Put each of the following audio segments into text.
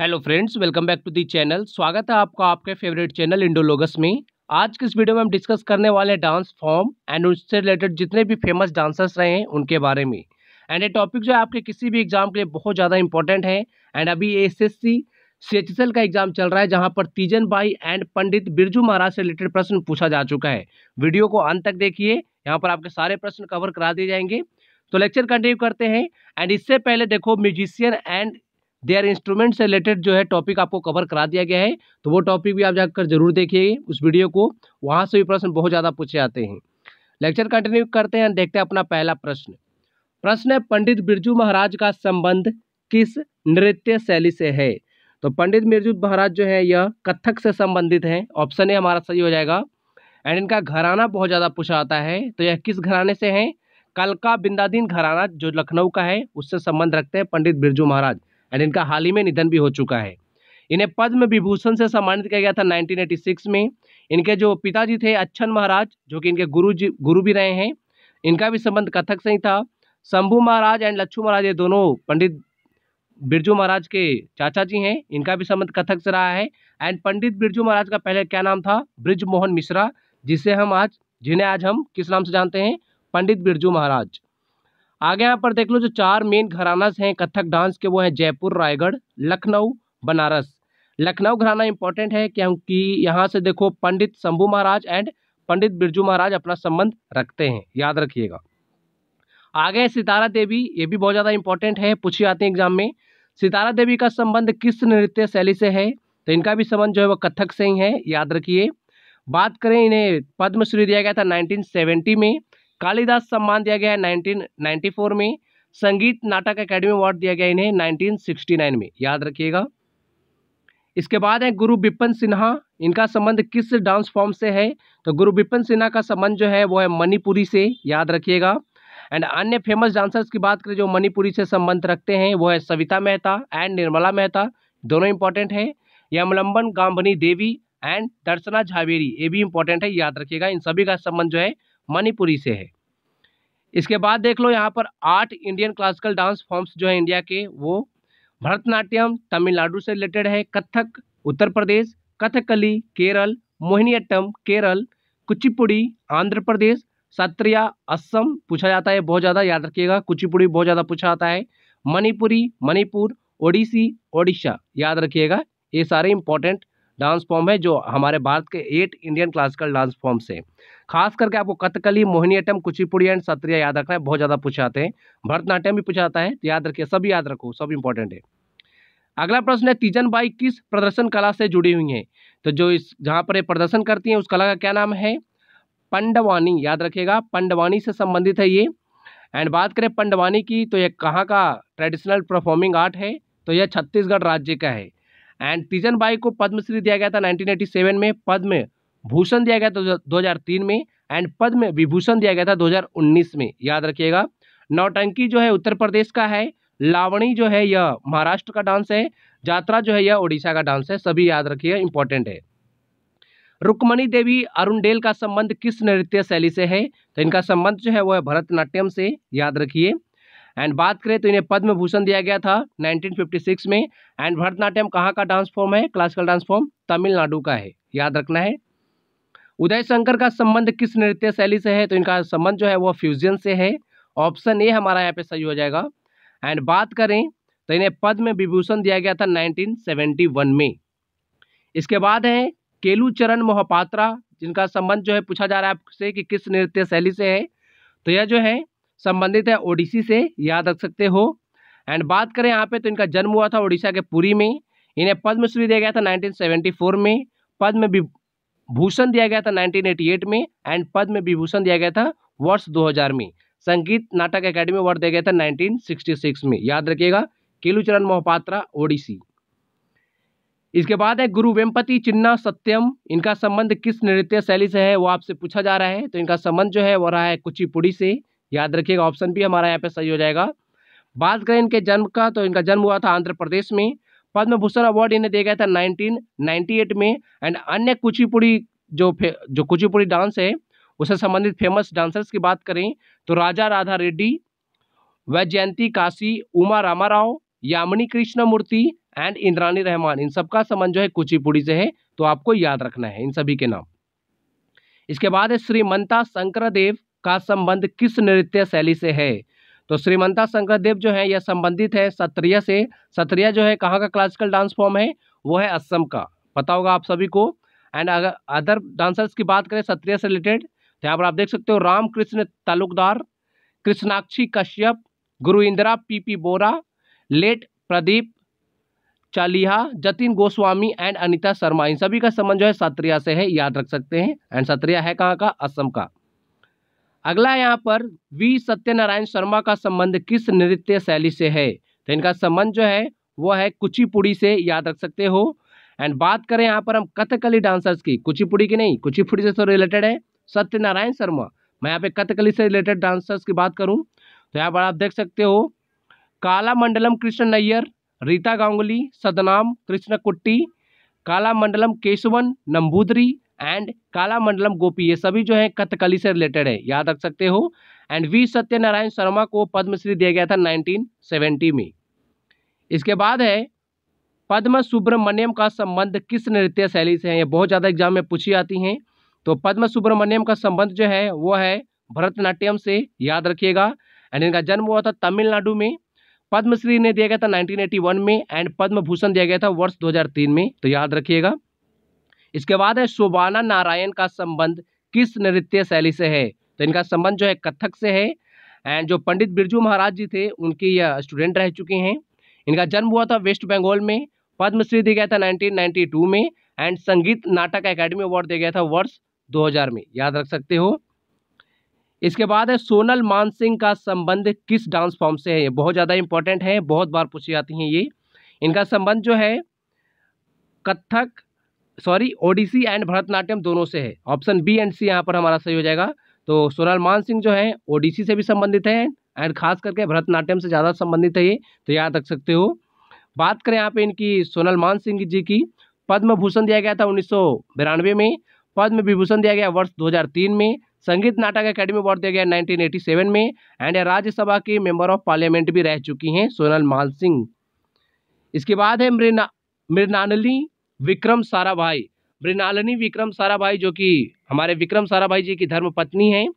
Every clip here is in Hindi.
hello friends welcome back to the channel स्वागत है आपका आपके फेवरेट चैनल इंडोलोगस में आज की इस वीडियो में हम डिस्कस करने वाले हैं डांस फॉर्म एंड उससे रिलेटेड जितने भी फेमस डांसर्स रहे हैं उनके बारे में एंड ये टॉपिक जो है आपके किसी भी एग्जाम के लिए बहुत ज़्यादा इंपॉर्टेंट है एंड अभी एस एस का एग्जाम चल रहा है जहाँ पर तीजन भाई एंड पंडित बिरजू महाराज से रिलेटेड प्रश्न पूछा जा चुका है वीडियो को अंत तक देखिए यहाँ पर आपके सारे प्रश्न कवर करा दिए जाएंगे तो लेक्चर कंटिन्यू करते हैं एंड इससे पहले देखो म्यूजिशियन एंड देयर इंस्ट्रूमेंट से रिलेटेड जो है टॉपिक आपको कवर करा दिया गया है तो वो टॉपिक भी आप जाकर जरूर देखिए उस वीडियो को वहाँ से भी प्रश्न बहुत ज़्यादा पूछे जाते हैं लेक्चर कंटिन्यू करते हैं देखते हैं अपना पहला प्रश्न प्रश्न है पंडित बिरजू महाराज का संबंध किस नृत्य शैली से है तो पंडित बिरजू महाराज जो है यह कथक से संबंधित हैं ऑप्शन ए हमारा सही हो जाएगा एंड इनका घराना बहुत ज़्यादा पूछा जाता है तो यह किस घराने से हैं कलका बिंदादीन घराना जो लखनऊ का है उससे संबंध रखते हैं पंडित बिरजू महाराज एंड इनका हाल ही में निधन भी हो चुका है इन्हें पद्म विभूषण से सम्मानित किया गया था 1986 में इनके जो पिताजी थे अच्छन महाराज जो कि इनके गुरु जी गुरु भी रहे हैं इनका भी संबंध कथक से ही था शंभू महाराज एंड लच्छू महाराज ये दोनों पंडित बिरजू महाराज के चाचा जी हैं इनका भी संबंध कथक से रहा है एंड पंडित बिरजू महाराज का पहले क्या नाम था ब्रिज मोहन मिश्रा जिसे हम आज जिन्हें आज हम किस नाम से जानते हैं पंडित बिरजू महाराज आगे यहाँ पर देख लो जो चार मेन घरानास हैं कथक डांस के वो हैं जयपुर रायगढ़ लखनऊ बनारस लखनऊ घराना इंपॉर्टेंट है क्योंकि यहाँ से देखो पंडित शंभू महाराज एंड पंडित बिरजू महाराज अपना संबंध रखते हैं याद रखिएगा आगे सितारा देवी ये भी बहुत ज़्यादा इंपॉर्टेंट है पूछी आते हैं एग्जाम में सितारा देवी का संबंध किस नृत्य शैली से है तो इनका भी संबंध जो है वो कथक से ही है याद रखिए बात करें इन्हें पद्मश्री दिया गया था 1970 में कालिदास सम्मान दिया गया है 1994 में संगीत नाटक एकेडमी अवार्ड दिया गया इन्हें 1969 में याद रखिएगा इसके बाद है गुरु बिपिन सिन्हा इनका संबंध किस डांस फॉर्म से है तो गुरु बिपिन सिन्हा का संबंध जो है वो है मणिपुरी से याद रखिएगा एंड अन्य फेमस डांसर्स की बात करें जो मणिपुरी से संबंध रखते हैं वो है सविता मेहता एंड निर्मला मेहता दोनों इंपॉर्टेंट हैं यमलंबन गांभनी देवी एंड दर्शना झावेरी ये भी इंपॉर्टेंट है याद रखिएगा इन सभी का संबंध जो है मणिपुरी से है इसके बाद देख लो यहाँ पर आठ इंडियन क्लासिकल डांस फॉर्म्स जो है इंडिया के वो भरतनाट्यम तमिलनाडु से रिलेटेड है कथक उत्तर प्रदेश कथकली केरल मोहिनीअट्टम केरल कुचिपुड़ी आंध्र प्रदेश सत्रिया असम पूछा जाता है बहुत ज़्यादा याद रखिएगा कुचिपुड़ी बहुत ज़्यादा पूछा जाता है मणिपुरी मणिपुर ओडिसी ओडिशा याद रखिएगा ये सारे इंपॉर्टेंट डांस फॉर्म है जो हमारे भारत के eight Indian classical dance form से खास करके आपको कथकली मोहिनीअटम कुचिपुड़ी एंड सत्रिया याद रखना है बहुत ज़्यादा पूछे जाते हैं भरतनाट्यम भी पूछा जाता है तो याद रखिए सब याद रखो सब इंपॉर्टेंट है अगला प्रश्न है तीजन बाई किस प्रदर्शन कला से जुड़ी हुई हैं तो जो इस जहाँ पर प्रदर्शन करती हैं उस कला का क्या नाम है पंडवानी याद रखिएगा पंडवानी से संबंधित है ये एंड बात करें पंडवानी की तो यह कहाँ का ट्रेडिशनल परफॉर्मिंग आर्ट है तो यह छत्तीसगढ़ राज्य का है एंड तीजन बाई को पद्मश्री दिया गया था 1987 में पद्म भूषण दिया गया था 2003 में एंड पद्म विभूषण दिया गया था 2019 में याद रखिएगा नौटंकी जो है उत्तर प्रदेश का है लावणी जो है यह महाराष्ट्र का डांस है जात्रा जो है यह उड़ीसा का डांस है सभी याद रखिए इंपॉर्टेंट है रुक्मणी देवी अरुण डेल का संबंध किस नृत्य शैली से है तो इनका संबंध जो है वह भरतनाट्यम से याद रखिए एंड बात करें तो इन्हें पद्म भूषण दिया गया था 1956 में एंड भरतनाट्यम कहाँ का डांस फॉर्म है क्लासिकल डांस फॉर्म तमिलनाडु का है याद रखना है उदय शंकर का संबंध किस नृत्य शैली से है तो इनका संबंध जो है वह फ्यूजन से है ऑप्शन ए हमारा यहाँ पे सही हो जाएगा एंड बात करें तो इन्हें पद्म विभूषण दिया गया था 1971 में इसके बाद है केलूचरण मोहपात्रा जिनका संबंध जो है पूछा जा रहा है आपसे कि किस नृत्य शैली से है तो यह जो है संबंधित है ओडिशी से याद रख सकते हो एंड बात करें यहाँ पे तो इनका जन्म हुआ था ओडिशा के पुरी में इन्हें पद्मश्री दिया गया था 1974 में पद्म भूषण दिया गया था 1988 में एंड पद्म विभूषण दिया गया था वर्ष 2000 में संगीत नाटक अकेडमी अवार्ड दिया गया था 1966 में याद रखिएगा केलूचरण मोहपात्रा ओडिसी इसके बाद है गुरु वेम्पति चिन्ना सत्यम इनका संबंध किस नृत्य शैली से है वो आपसे पूछा जा रहा है तो इनका संबंध जो है वो रहा है कुचिपुड़ी से याद रखिएगा ऑप्शन भी हमारा यहाँ पे सही हो जाएगा बात करें इनके जन्म का तो इनका जन्म हुआ था आंध्र प्रदेश में पद्म भूषण अवार्ड इन्हें दिया गया था 1998 में एंड अन्य कुचिपुड़ी जो जो कुचिपुड़ी डांस है उससे संबंधित फेमस डांसर्स की बात करें तो राजा राधा रेड्डी वैजयंती काशी उमा रामा राव यामिनी कृष्णमूर्ति एंड इंद्रानी रहमान इन सबका संबंध जो है कुचिपुड़ी से है तो आपको याद रखना है इन सभी के नाम इसके बाद है श्रीमंता शंकर देव का संबंध किस नृत्य शैली से है तो श्रीमंता शंकर देव जो है यह संबंधित है सत्रिया से सत्रिया जो है कहाँ का क्लासिकल डांस फॉर्म है वो है असम का पता होगा आप सभी को एंड अगर अदर डांसर्स की बात करें सत्रिया से रिलेटेड तो यहाँ पर आप देख सकते हो Ramakrishna Talukdar Krishnakshi Kashyap Guru Indira P P Bora late Pradeep Chaliha Jatin Goswami and Anita Sharma इन सभी का संबंध जो है सत्रिया से है याद रख सकते हैं एंड सत्रिया है कहाँ का असम का अगला यहाँ पर वी सत्यनारायण शर्मा का संबंध किस नृत्य शैली से है तो इनका संबंध जो है वो है कुचिपुड़ी से याद रख सकते हो एंड बात करें यहाँ पर हम कथकली डांसर्स की कुचिपुड़ी की नहीं कुचिपुड़ी से तो रिलेटेड है सत्यनारायण शर्मा मैं यहाँ पे कथकली से रिलेटेड डांसर्स की बात करूँ तो यहाँ पर आप देख सकते हो काला मंडलम कृष्ण नैयर रीता गांगुली सदनाम कृष्ण कुट्टी काला मंडलम केशवन नम्बूदरी एंड कालामंडलम गोपी ये सभी जो है कथकली से रिलेटेड है याद रख सकते हो एंड वी सत्यनारायण शर्मा को पद्मश्री दिया गया था 1970 में इसके बाद है पद्म सुब्रमण्यम का संबंध किस नृत्य शैली से है ये बहुत ज़्यादा एग्जाम में पूछी जाती हैं तो पद्म सुब्रमण्यम का संबंध जो है वो है भरतनाट्यम से याद रखिएगा एंड इनका जन्म हुआ था तमिलनाडु में पद्मश्री ने दिया गया था 1981 में एंड पद्म भूषण दिया गया था वर्ष 2003 में तो याद रखिएगा इसके बाद है शोभाना नारायण का संबंध किस नृत्य शैली से है तो इनका संबंध जो है कथक से है एंड जो पंडित बिरजू महाराज जी थे उनकी यह स्टूडेंट रह चुके हैं इनका जन्म हुआ था वेस्ट बंगाल में पद्मश्री दिया गया था 1992 में एंड संगीत नाटक एकेडमी अवार्ड दिया गया था वर्ष 2000 में याद रख सकते हो इसके बाद है सोनल मान सिंह का संबंध किस डांस फॉर्म से है ये बहुत ज़्यादा इंपॉर्टेंट है बहुत बार पूछी जाती हैं ये इनका संबंध जो है कथक सॉरी ओडिसी एंड भरतनाट्यम दोनों से है ऑप्शन बी एंड सी यहाँ पर हमारा सही हो जाएगा तो सोनाल मान सिंह जो है ओडिसी से भी संबंधित है एंड खास करके भरतनाट्यम से ज़्यादा संबंधित है ये तो याद रख सकते हो बात करें यहाँ पे इनकी सोनल मान सिंह जी की पद्म भूषण दिया गया था उन्नीस में पद्म विभूषण दिया गया वर्ष 2003 में संगीत नाटक एकेडमी अवार्ड दिया गया 1987 में एंड राज्यसभा की मेंबर ऑफ पार्लियामेंट भी रह चुकी हैं सोनल मान सिंह इसके बाद है मृना मृनानली विक्रम साराभाई मृणालिनी विक्रम साराभाई जो कि हमारे विक्रम साराभाई जी की धर्म पत्नी हैं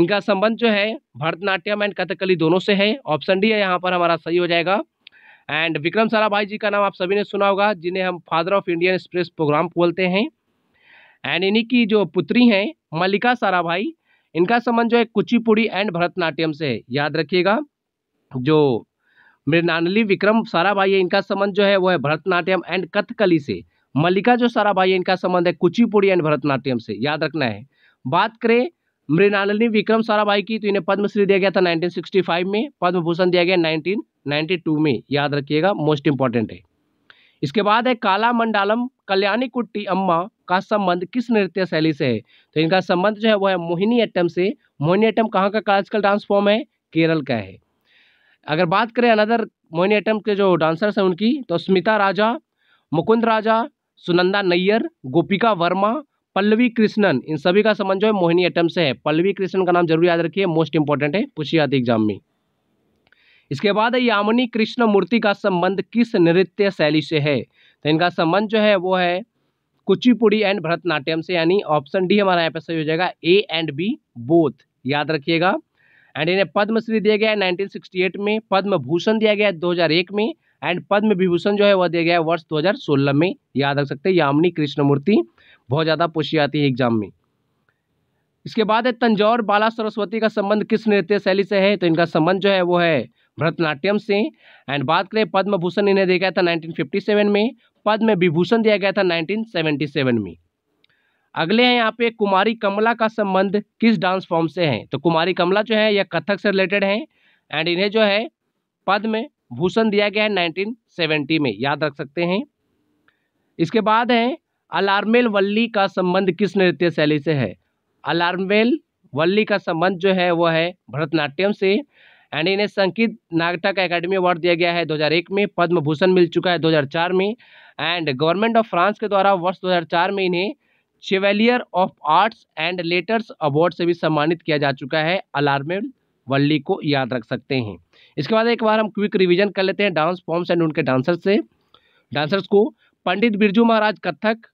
इनका संबंध जो है भरतनाट्यम एंड कथकली दोनों से है ऑप्शन डी है यहाँ पर हमारा सही हो जाएगा एंड विक्रम साराभाई जी का नाम आप सभी ने सुना होगा जिन्हें हम father of Indian express program बोलते हैं एंड इन्हीं की जो पुत्री हैं मल्लिका साराभाई इनका संबंध जो है कुचिपुड़ी एंड भरतनाट्यम से है याद रखिएगा जो मृणानली विक्रम साराभाई है इनका संबंध जो है वो है भरतनाट्यम एंड कथकली से मल्लिका जो साराभाई इनका संबंध है कुचिपुड़ी एंड भरतनाट्यम से याद रखना है बात करें मृणालिनी विक्रम साराभाई की तो इन्हें पद्मश्री दिया गया था 1965 में पद्म भूषण दिया गया 1992 में याद रखिएगा मोस्ट इंपॉर्टेंट है इसके बाद है काला मंडालम कल्याणी कुट्टी अम्मा का संबंध किस नृत्य शैली से है तो इनका संबंध जो है वो है मोहिनी एटम से मोहिनी एटम कहाँ का क्लासिकल डांस फॉर्म है केरल का है अगर बात करें अनदर मोहिनी एटम के जो डांसर्स हैं उनकी तो स्मिता राजा मुकुंद राजा सुनंदा नैयर गोपिका वर्मा पल्लवी कृष्णन इन सभी का संबंध जो है मोहिनी एटम से है पल्लवी कृष्णन का नाम जरूर याद रखिए मोस्ट इंपॉर्टेंट है पूछी जाती एग्जाम में इसके बाद यामिनी कृष्ण मूर्ति का संबंध किस नृत्य शैली से है तो इनका संबंध जो है वो है कुचिपुड़ी एंड भरतनाट्यम से यानी ऑप्शन डी हमारा यहाँ पे सही हो जाएगा ए एंड बी बोथ याद रखिएगा एंड इन्हें पद्मश्री दिया गया है 1968 में पद्म भूषण दिया गया है 2001 में एंड पद्म विभूषण जो है वह दिया गया है वर्ष 2016 में याद रख सकते हैं यामिनी कृष्णमूर्ति बहुत ज़्यादा पूछी जाती है एग्जाम में इसके बाद है तंजौर बाला सरस्वती का संबंध किस नृत्य शैली से है तो इनका संबंध जो है वो है भरतनाट्यम से एंड बात करें पद्म भूषण इन्हें दिया गया था 1957 में पद्म विभूषण दिया गया था 1977 में अगले हैं यहाँ पे कुमारी कमला का संबंध किस डांस फॉर्म से है तो कुमारी कमला जो है यह कथक से रिलेटेड है एंड इन्हें जो है पद्म भूषण दिया गया है सेवेंटी में याद रख सकते हैं इसके बाद है अलार्मेल वल्ली का संबंध किस नृत्य शैली से है अलार्मेल वल्ली का संबंध जो है वह है भरतनाट्यम से एंड इन्हें संगीत नागटक एकेडमी अवार्ड दिया गया है 2001 में पद्म भूषण मिल चुका है 2004 में एंड गवर्नमेंट ऑफ फ्रांस के द्वारा वर्ष 2004 में इन्हें chevalier of arts and letters award से भी सम्मानित किया जा चुका है अलार्मेल वल्ली को याद रख सकते हैं इसके बाद एक बार हम क्विक रिवीजन कर लेते हैं डांस फॉर्म्स एंड उनके डांसर्स से डांसर्स को पंडित बिरजू महाराज कथक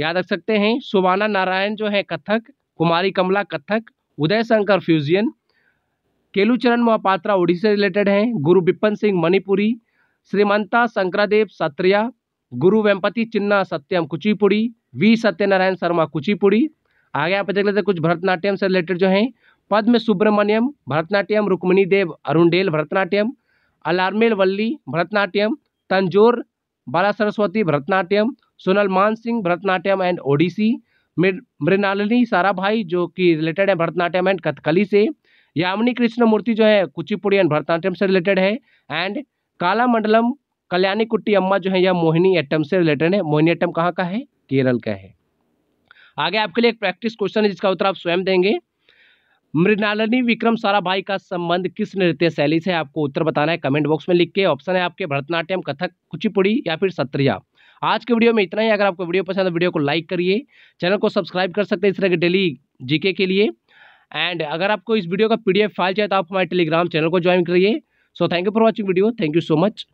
याद रख सकते हैं सुबाना नारायण जो है कथक कुमारी कमला कथक उदय शंकर फ्यूजियन केलूचरण महापात्रा उड़ीसा से रिलेटेड हैं गुरु बिपन सिंह मणिपुरी श्रीमंता शंकरादेव सत्रिया गुरु वेम्पति चिन्ना सत्यम कुचिपुड़ी वी सत्यनारायण शर्मा कुचिपुड़ी आगे आप देख लेते हैं कुछ भरतनाट्यम से रिलेटेड जो हैं पद्म सुब्रमण्यम भरतनाट्यम रुक्मणी देव अरुणेल भरतनाट्यम अलार्मेल वल्ली भरतनाट्यम तंजोर बाला Saraswati Bharatanatyam Sonal Mansingh Bharatanatyam and Odissi Mrinalini Sarabhai जो कि रिलेटेड है भरतनाट्यम एंड कथकली से यामिनी कृष्णमूर्ति जो है कुचिपुड़ी एंड भरतनाट्यम से रिलेटेड है एंड काला मंडलम कल्याणी कुट्टी अम्मा जो है यह मोहिनी एटम से रिलेटेड है मोहिनी एटम कहाँ का है केरल का है आगे आपके लिए एक प्रैक्टिस क्वेश्चन है जिसका उत्तर आप स्वयं देंगे मृणालिनी विक्रम साराभाई का संबंध किस नृत्य शैली से आपको उत्तर बताना है कमेंट बॉक्स में लिख के ऑप्शन है आपके भरतनाट्यम कथक कुचिपुड़ी या फिर सत्रिया आज के वीडियो में इतना ही अगर आपको वीडियो पसंद है तो वीडियो को लाइक करिए चैनल को सब्सक्राइब कर सकते हैं इस तरह के डेली जीके के लिए एंड अगर आपको इस वीडियो का पीडीएफ फाइल चाहिए तो आप हमारे टेलीग्राम चैनल को ज्वाइन करिए so thank you for watching video thank you so much